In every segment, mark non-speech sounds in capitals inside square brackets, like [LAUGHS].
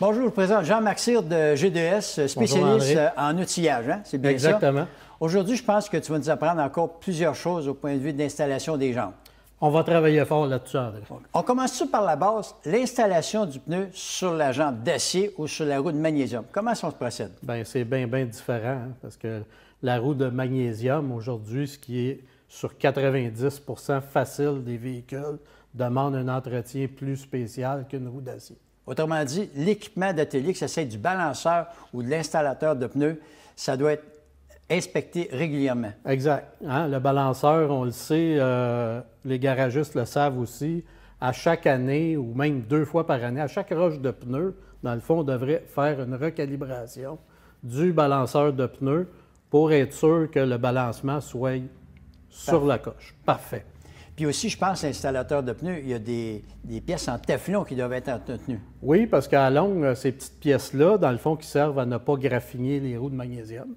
Bonjour, je vous présente Jean Maxir de GDS, spécialiste euh, en outillage, hein? c'est bien Exactement. Aujourd'hui, je pense que tu vas nous apprendre encore plusieurs choses au point de vue de l'installation des jambes. On va travailler fort là-dessus, André. On commence par la base, l'installation du pneu sur la jambe d'acier ou sur la roue de magnésium. Comment ça se procède? Bien, c'est bien, bien différent, hein, parce que la roue de magnésium, aujourd'hui, ce qui est sur 90 facile des véhicules, demande un entretien plus spécial qu'une roue d'acier. Autrement dit, l'équipement d'atelier, que ce soit du balanceur ou de l'installateur de pneus, ça doit être inspecté régulièrement. Exact. Hein, le balanceur, on le sait, euh, les garagistes le savent aussi, à chaque année ou même deux fois par année, à chaque roche de pneus, dans le fond, on devrait faire une recalibration du balanceur de pneus pour être sûr que le balancement soit sur la coche. Parfait. Puis aussi, je pense, l'installateur de pneus, il y a des, pièces en teflon qui doivent être entretenues. Oui, parce qu'à longue, ces petites pièces-là, dans le fond, qui servent à ne pas graffiner les roues de magnésium,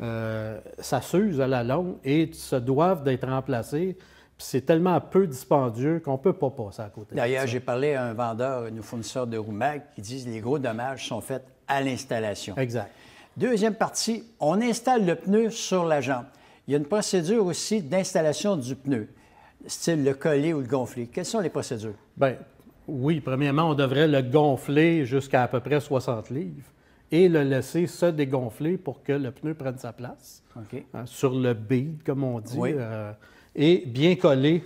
euh, ça s'use à la longue et se doivent d'être remplacées. Puis c'est tellement peu dispendieux qu'on ne peut pas passer à côté. D'ailleurs, j'ai parlé à un vendeur, un fournisseur de roues mag, qui disent que les gros dommages sont faits à l'installation. Exact. Deuxième partie, on installe le pneu sur la jambe. Il y a une procédure aussi d'installation du pneu style le coller ou le gonfler. Quelles sont les procédures? Bien, oui, premièrement, on devrait le gonfler jusqu'à à peu près 60 livres et le laisser se dégonfler pour que le pneu prenne sa place hein, sur le bead, comme on dit, euh, et bien coller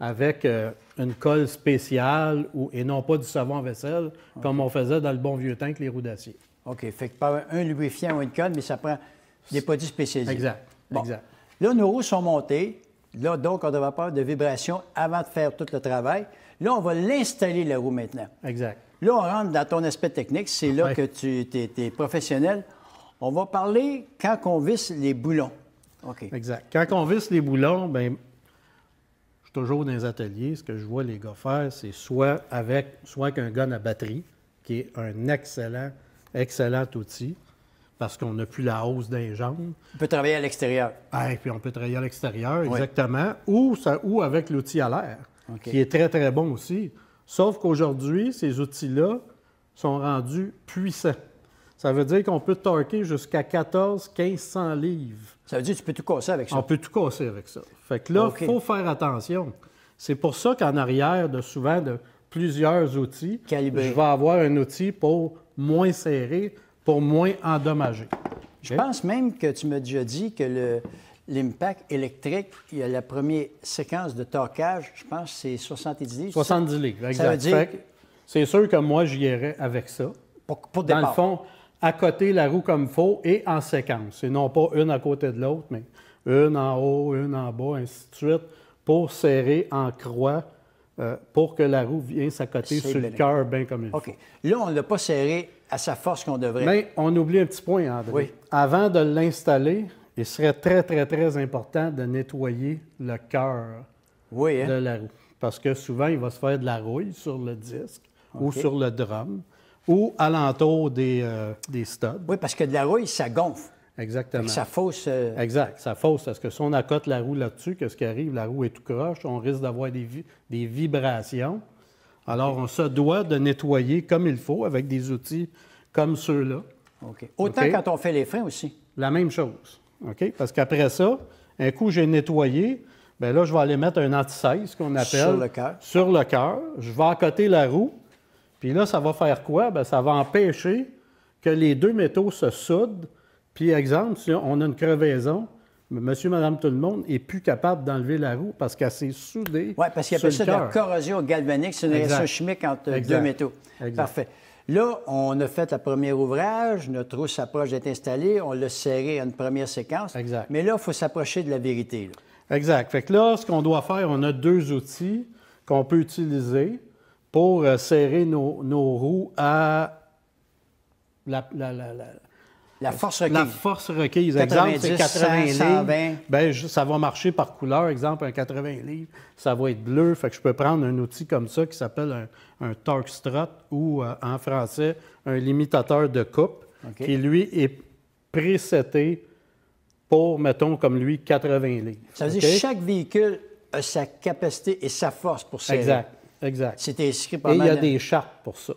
avec euh, une colle spéciale et non pas du savon à vaisselle, comme on faisait dans le bon vieux temps avec les roues d'acier. OK. Fait que pas un lubrifiant ou une colle, mais ça prend des produits spécialisés. Exact. Bon. exact. Là, nos roues sont montées. Là, donc, on devrait pas de vibrations avant de faire tout le travail. Là, on va l'installer, la roue, maintenant. Exact. Là, on rentre dans ton aspect technique. C'est là que tu es, professionnel. On va parler quand on visse les boulons. OK. Exact. Quand on visse les boulons, bien, je suis toujours dans les ateliers. Ce que je vois les gars faire, c'est soit avec, soit qu'un un gun à batterie, qui est un excellent, excellent outil parce qu'on n'a plus la hausse d'un jambes. On peut travailler à l'extérieur. Oui, puis on peut travailler à l'extérieur, exactement, ou, ça, ou avec l'outil à l'air, qui est très, très bon aussi. Sauf qu'aujourd'hui, ces outils-là sont rendus puissants. Ça veut dire qu'on peut torquer jusqu'à 14-1500 livres. Ça veut dire que tu peux tout casser avec ça. On peut tout casser avec ça. Fait que là, il faut faire attention. C'est pour ça qu'en arrière, de souvent, de plusieurs outils, je vais avoir un outil pour moins serrer, pour moins endommager. Je pense même que tu m'as déjà dit que l'impact électrique, il y a la première séquence de torquage, je pense que c'est 70 livres. 70 livres, exact. C'est sûr que moi, j'irais avec ça. Pour, pour Dans le fond, à côté la roue comme il faut et en séquence. Et non pas une à côté de l'autre, mais une en haut, une en bas, ainsi de suite, pour serrer en croix euh, pour que la roue vienne s'accoter sur le cœur bien comme il faut. OK. Là, on ne l'a pas serré à sa force qu'on devrait. Mais on oublie un petit point, André. Avant de l'installer, il serait très, très, très important de nettoyer le cœur hein? de la roue. Parce que souvent, il va se faire de la rouille sur le disque ou sur le drum ou alentour des, euh, des studs. Oui, parce que de la rouille, ça gonfle. Exactement. Ça fausse. Euh, exact, ça fausse. Parce que si on accote la roue là-dessus, qu'est-ce qui arrive? La roue est tout croche, on risque d'avoir des, des vibrations. Alors, on se doit de nettoyer comme il faut avec des outils comme ceux-là. OK. Autant quand on fait les freins aussi. La même chose. OK? Parce qu'après ça, un coup, j'ai nettoyé. Bien là, je vais aller mettre un anti qu'on appelle. Sur le cœur. Sur le cœur. Je vais accoter la roue. Puis là, ça va faire quoi? Bien, ça va empêcher que les deux métaux se soudent. Puis, exemple, si on a une crevaison, Monsieur, Madame, tout le monde est plus capable d'enlever la roue parce qu'elle s'est soudée. Oui, parce qu'il a ça de corrosion galvanique, c'est une réaction chimique entre deux métaux. Parfait. Là, on a fait le premier ouvrage, notre roue s'approche d'être installée, on l'a serré à une première séquence. Exact. Mais là, il faut s'approcher de la vérité. Exact. Fait que là, ce qu'on doit faire, on a deux outils qu'on peut utiliser pour euh, serrer nos, roues à la, la la force requise. La force requise. exemple, c'est 80 ben, ça va marcher par couleur. Exemple, un 80 livres, ça va être bleu. Fait que je peux prendre un outil comme ça qui s'appelle un, torque strut ou, euh, en français, un limitateur de coupe qui, lui, est préseté pour, mettons, comme lui, 80 livres. Ça veut dire que chaque véhicule a sa capacité et sa force pour ça. Exact, exact. C'est inscrit par Et il y a des chartes pour ça.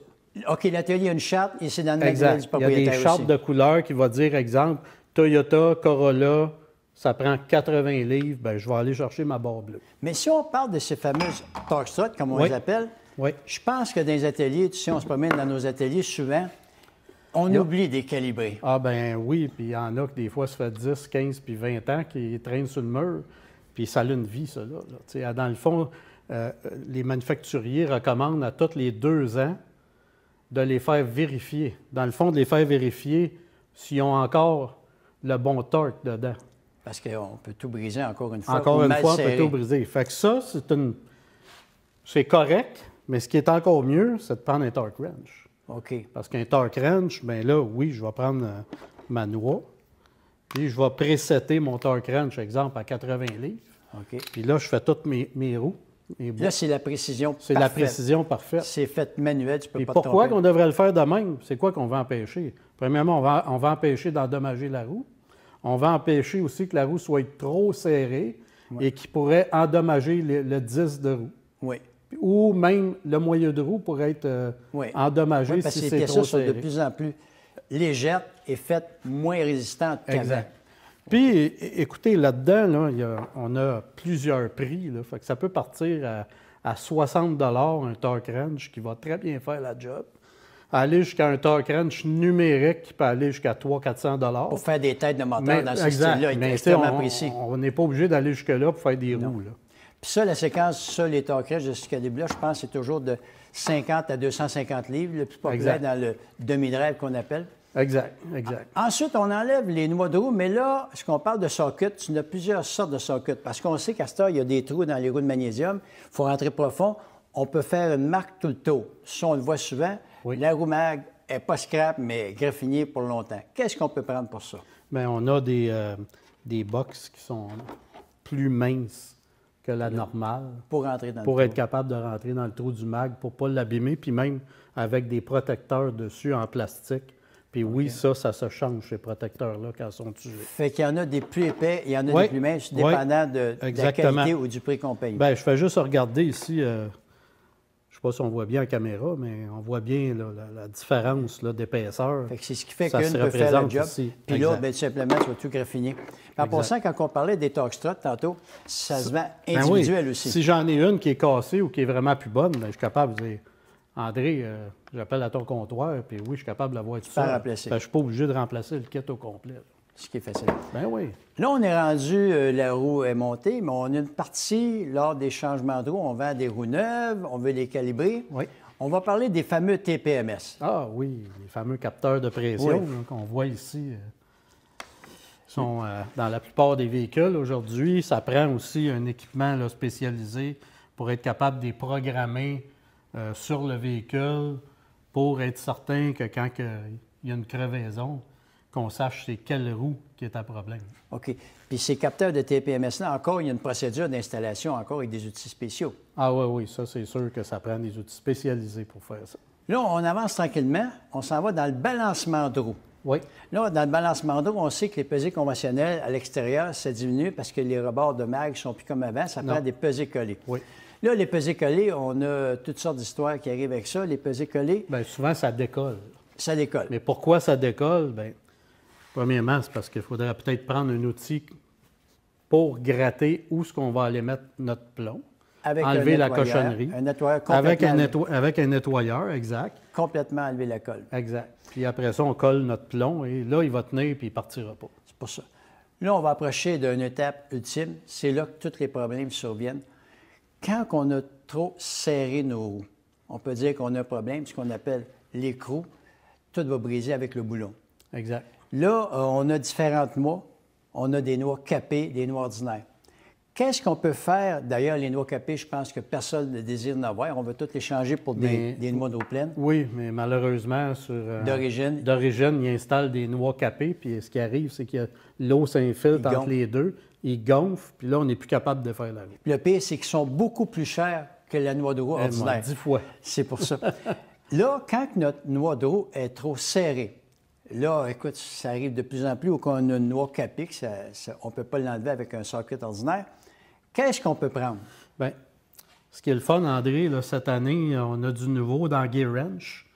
OK, l'atelier a une charte et c'est dans l'exemple du propriétaire. Il y a des chartes de couleurs qui va dire, exemple, Toyota, Corolla, ça prend 80 livres, ben, je vais aller chercher ma barre bleue. Mais si on parle de ces fameuses torque comme on les appelle, je pense que dans les ateliers, si on se promène dans nos ateliers souvent, on oublie des calibrés. Ah ben oui, puis il y en a que des fois ça fait 10, 15, puis 20 ans qui traînent sur le mur, puis ça a une vie, ça. Dans le fond, euh, euh, les manufacturiers recommandent à tous les deux ans de les faire vérifier. Dans le fond, de les faire vérifier s'ils ont encore le bon torque dedans. Parce qu'on peut tout briser encore une fois. Encore une fois, on peut tout briser. Fait que ça, c'est une. C'est correct, mais ce qui est encore mieux, c'est de prendre un torque wrench. OK. Parce qu'un torque wrench, bien là, oui, je vais prendre euh, ma noix, puis je vais présetter mon torque wrench, exemple, à 80 livres. OK. Puis là, je fais toutes mes roues. Là, c'est la précision C'est la précision parfaite. C'est fait manuel, tu peux Et pourquoi qu'on devrait le faire de même? C'est quoi qu'on va empêcher? Premièrement, on va, on va empêcher d'endommager la roue. On va empêcher aussi que la roue soit trop serrée et qui pourrait endommager le, disque de roue. Oui. Ou même le moyeu de roue pourrait être euh, endommagé parce que c'est trop sont de plus en plus légères et faites moins résistantes qu'avant. Puis, écoutez, là-dedans, on a plusieurs prix. ça peut partir à, 60 un torque wrench qui va très bien faire la job. Aller jusqu'à un torque wrench numérique qui peut aller jusqu'à 300-400 Pour faire des têtes de moteur dans ce style-là, il précis. On n'est pas obligé d'aller jusque-là pour faire des roues. Puis ça, la séquence ça les torque wrench de ce calibre je pense c'est toujours de 50 à 250 livres, le plus populaire dans le demi-drive qu'on appelle. Exact, exact. Ensuite, on enlève les noix de roue, mais là, ce qu'on parle de socket, tu as plusieurs sortes de sockets, Parce qu'on sait qu'à ce il y a des trous dans les roues de magnésium. Il faut rentrer profond. On peut faire une marque tout le temps. Ça, on le voit souvent. La roue mag n'est pas scrap, mais graffinée pour longtemps. Qu'est-ce qu'on peut prendre pour ça? Bien, on a des, euh, boxes box qui sont plus minces que la normale. Pour rentrer dans Pour être capable de rentrer dans le trou du mag, pour ne pas l'abîmer, puis même avec des protecteurs dessus en plastique puis oui, ça, ça se change, ces protecteurs-là, quand ils sont usés. Fait qu'il y en a des plus épais, il y en a des plus minces, dépendant de, la qualité ou du prix qu'on paye. Bien, je fais juste regarder ici, euh, je ne sais pas si on voit bien en caméra, mais on voit bien la, la, différence d'épaisseur. Fait que c'est ce qui fait qu'une peut faire le job, puis là, bien, simplement, tu va tout graffiner. En passant, quand on parlait des toxtra tantôt, ça se vend ben individuel aussi. Si j'en ai une qui est cassée ou qui est vraiment plus bonne, bien, je suis capable de dire André, euh, j'appelle à ton comptoir, puis oui, je suis capable d'avoir tout ça. Ben, je ne suis pas obligé de remplacer le kit au complet. Ce qui est facile. Ben oui. Là, on est rendu, euh, la roue est montée, mais on a une partie, lors des changements de roue, on vend des roues neuves, on veut les calibrer. Oui. On va parler des fameux TPMS. Ah oui, les fameux capteurs de pression qu'on voit ici. Euh, sont dans la plupart des véhicules aujourd'hui. Ça prend aussi un équipement là, spécialisé pour être capable de les programmer euh, sur le véhicule pour être certain que quand il y a une crevaison, qu'on sache c'est quelle roue qui est à problème. OK. Puis ces capteurs de TPMS-là, encore, il y a une procédure d'installation, encore, avec des outils spéciaux. Ah oui, oui, ça, c'est sûr que ça prend des outils spécialisés pour faire ça. Là, on avance tranquillement, on s'en va dans le balancement de roue. Oui. Là, dans le balancement de roue, on sait que les pesées conventionnelles à l'extérieur, ça diminue parce que les rebords de mag sont plus comme avant, ça prend des pesées collées. Oui. Là, les pesées collées, on a toutes sortes d'histoires qui arrivent avec ça. Les pesées collées. Bien, souvent, ça décolle. Ça décolle. Mais pourquoi ça décolle? Bien, premièrement, c'est parce qu'il faudrait peut-être prendre un outil pour gratter où est ce qu'on va aller mettre notre plomb. Avec enlever la cochonnerie. Un nettoyeur avec un, avec un nettoyeur, exact. Complètement enlever la colle. Exact. Puis après ça, on colle notre plomb et là, il va tenir puis il ne partira pas. C'est pour ça. Là, on va approcher d'une étape ultime. C'est là que tous les problèmes surviennent quand on a trop serré nos roues, on peut dire qu'on a un problème, ce qu'on appelle l'écrou, tout va briser avec le boulon. Exact. Là, euh, on a différentes noix. On a des noix capées, des noix ordinaires. Qu'est-ce qu'on peut faire? D'ailleurs, les noix capées, je pense que personne ne désire en avoir. On veut toutes les changer pour des, noix d'eau pleine. Oui, mais malheureusement, sur. Euh, d'origine. D'origine, ils installent des noix capées, puis ce qui arrive, c'est que l'eau s'infiltre entre les deux, ils gonflent, puis là, on n'est plus capable de faire la vie. Le pire, c'est qu'ils sont beaucoup plus chers que la noix d'eau eh, ordinaire. Dix fois. C'est pour ça. là, quand notre noix d'eau est trop serrée, Là, écoute, ça arrive de plus en plus où on a une noix capée, on ne peut pas l'enlever avec un circuit ordinaire. Qu'est-ce qu'on peut prendre? Bien, ce qui est le fun, André, cette année, on a du nouveau dans Gay Ranch.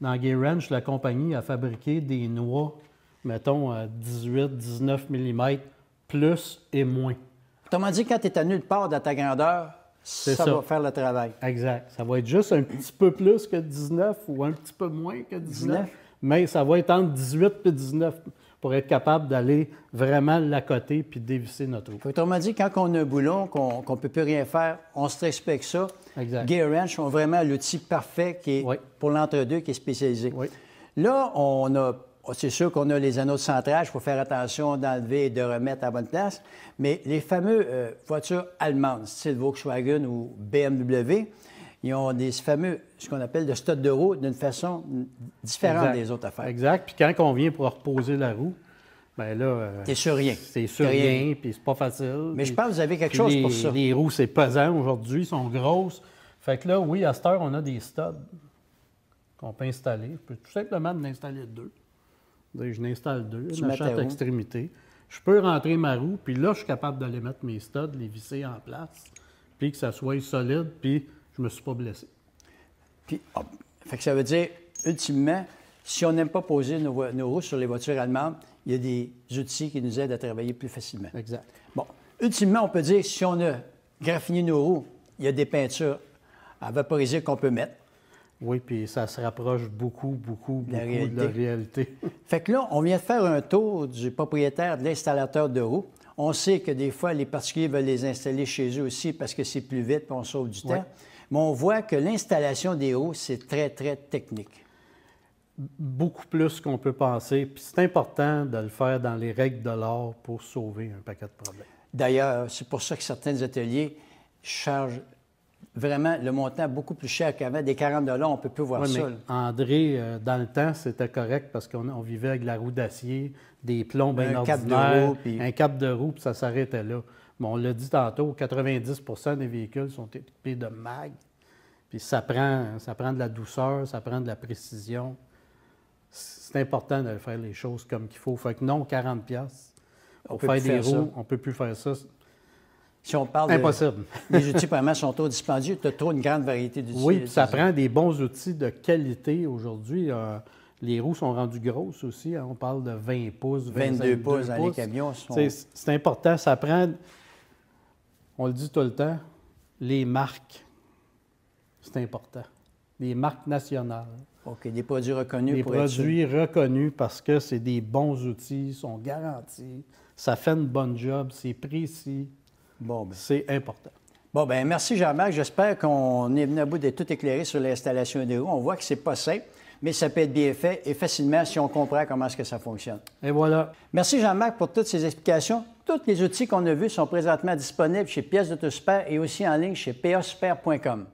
Dans Gay Ranch, la compagnie a fabriqué des noix, mettons, à 18, 19 mm, plus et moins. Autrement dit, quand tu es à nulle part de ta grandeur, ça, va faire le travail. Exact. Ça va être juste un petit peu plus que 19 ou un petit peu moins que 19, mais ça va être entre 18 et 19 pour être capable d'aller vraiment l'accoter puis dévisser notre roue. Autrement dit, quand on a un boulon, qu'on ne peut plus rien faire, on se respecte ça. Exact. Gear Ranch ont vraiment l'outil parfait qui est pour l'entre-deux qui est spécialisé. Oui. Là, on a c'est sûr qu'on a les anneaux de centrage, il faut faire attention d'enlever et de remettre à bonne place. Mais les fameuses euh, voitures allemandes, style Volkswagen ou BMW, ils ont des fameux, ce qu'on appelle le stock de roue d'une façon différente des autres affaires. Exact. Puis quand on vient pour reposer la roue, bien là. C'est euh, sur rien. C'est sur rien, puis c'est pas facile. Mais je pense que vous avez quelque chose pour ça. Les roues, c'est pesant aujourd'hui, sont grosses. Fait que là, oui, à cette heure, on a des studs qu'on peut installer. On peut tout simplement en installer deux. Je n'installe deux, tu à extrémité. Je peux rentrer ma roue, puis là, je suis capable d'aller mettre mes studs, les visser en place, puis que ça soit solide, puis je ne me suis pas blessé. Puis, ah, fait que ça veut dire, ultimement, si on n'aime pas poser nos, roues sur les voitures allemandes, il y a des outils qui nous aident à travailler plus facilement. Exact. Bon, ultimement, on peut dire, si on a graffiné nos roues, il y a des peintures à vaporiser qu'on peut mettre. Oui, puis ça se rapproche beaucoup, beaucoup, beaucoup de la réalité. [LAUGHS] fait que là, on vient de faire un tour du propriétaire, de l'installateur de roues. On sait que des fois, les particuliers veulent les installer chez eux aussi parce que c'est plus vite, on sauve du temps. Mais on voit que l'installation des hauts, c'est très, très technique. Beaucoup plus qu'on peut penser. Puis c'est important de le faire dans les règles de l'art pour sauver un paquet de problèmes. D'ailleurs, c'est pour ça que certains ateliers chargent vraiment le montant est beaucoup plus cher qu'avant. Des 40 on ne peut plus voir ça. André, euh, dans le temps, c'était correct parce qu'on vivait avec la roue d'acier, des plombs bien un ordinaires, cap de roue, un cap de roue, puis ça s'arrêtait là. Mais on l'a dit tantôt, 90 des véhicules sont équipés de mag. Puis ça prend, ça prend de la douceur, ça prend de la précision. C'est important de faire les choses comme qu'il faut. Fait que non, 40 pièces, pour faire des roues, on ne peut plus faire ça parle Impossible. les [LAUGHS] outils vraiment sont trop dispendieux. Tu as trop une grande variété d'outils. Oui, ça prend des bons outils de qualité aujourd'hui. Euh, les roues sont rendues grosses aussi. Hein. On parle de 20 pouces, 22, pouces dans les camions. C'est important. Ça prend, on le dit tout le temps, les marques. C'est important. Les marques nationales. OK, des produits reconnus. Des produits reconnus parce que c'est des bons outils, sont garantis, ça fait une bonne job, c'est précis. Bon, ben. C'est important. Bon, ben merci Jean-Marc. J'espère qu'on est venu à bout d'être tout éclairé sur l'installation des roues. On voit que c'est pas simple, mais ça peut être bien fait et facilement si on comprend comment est-ce que ça fonctionne. Et voilà. Merci Jean-Marc pour toutes ces explications. Tous les outils qu'on a vus sont présentement disponibles chez Pièces de et aussi en ligne chez pasuper.com.